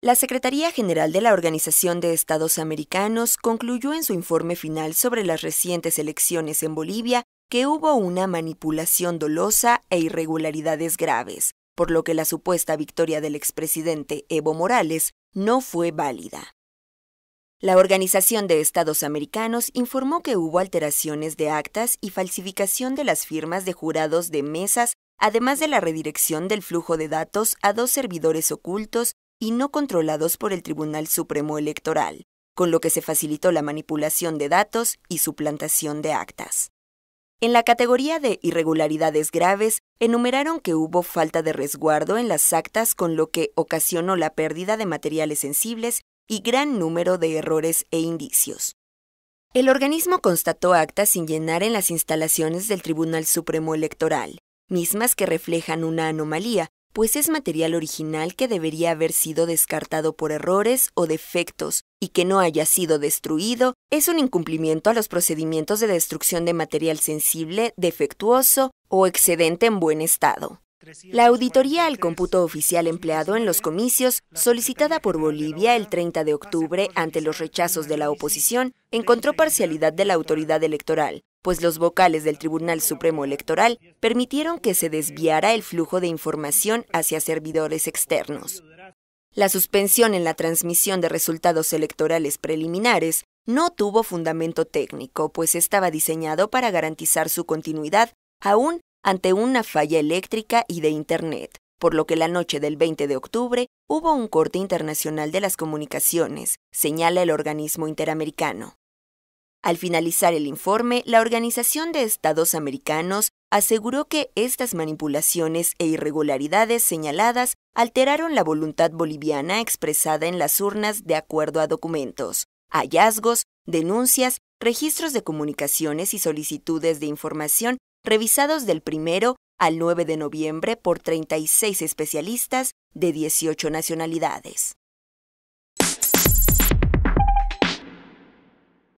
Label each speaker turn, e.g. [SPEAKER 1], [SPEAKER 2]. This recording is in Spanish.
[SPEAKER 1] La Secretaría General de la Organización de Estados Americanos concluyó en su informe final sobre las recientes elecciones en Bolivia que hubo una manipulación dolosa e irregularidades graves, por lo que la supuesta victoria del expresidente Evo Morales no fue válida. La Organización de Estados Americanos informó que hubo alteraciones de actas y falsificación de las firmas de jurados de mesas, además de la redirección del flujo de datos a dos servidores ocultos y no controlados por el Tribunal Supremo Electoral, con lo que se facilitó la manipulación de datos y suplantación de actas. En la categoría de irregularidades graves, enumeraron que hubo falta de resguardo en las actas con lo que ocasionó la pérdida de materiales sensibles y gran número de errores e indicios. El organismo constató actas sin llenar en las instalaciones del Tribunal Supremo Electoral, mismas que reflejan una anomalía, pues es material original que debería haber sido descartado por errores o defectos y que no haya sido destruido, es un incumplimiento a los procedimientos de destrucción de material sensible, defectuoso o excedente en buen estado. La auditoría al cómputo oficial empleado en los comicios, solicitada por Bolivia el 30 de octubre ante los rechazos de la oposición, encontró parcialidad de la autoridad electoral, pues los vocales del Tribunal Supremo Electoral permitieron que se desviara el flujo de información hacia servidores externos. La suspensión en la transmisión de resultados electorales preliminares no tuvo fundamento técnico, pues estaba diseñado para garantizar su continuidad aún ante una falla eléctrica y de Internet, por lo que la noche del 20 de octubre hubo un corte internacional de las comunicaciones, señala el organismo interamericano. Al finalizar el informe, la Organización de Estados Americanos aseguró que estas manipulaciones e irregularidades señaladas alteraron la voluntad boliviana expresada en las urnas de acuerdo a documentos, hallazgos, denuncias, registros de comunicaciones y solicitudes de información revisados del primero al 9 de noviembre por 36 especialistas de 18 nacionalidades.